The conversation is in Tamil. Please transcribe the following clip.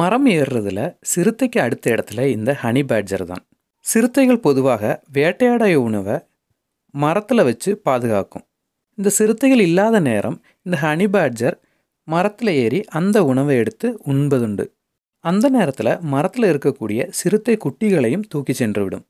மரம் ஏறுறதுல சிறுத்தைக்கு அடுத்த இடத்துல இந்த ஹனி பேட்ஜர் தான் சிறுத்தைகள் பொதுவாக வேட்டையாடைய உணவை மரத்தில் வச்சு பாதுகாக்கும் இந்த சிறுத்தைகள் இல்லாத நேரம் இந்த ஹனி பேட்ஜர் மரத்தில் ஏறி அந்த உணவை எடுத்து உண்பதுண்டு அந்த நேரத்தில் மரத்தில் இருக்கக்கூடிய சிறுத்தை குட்டிகளையும் தூக்கி சென்றுவிடும்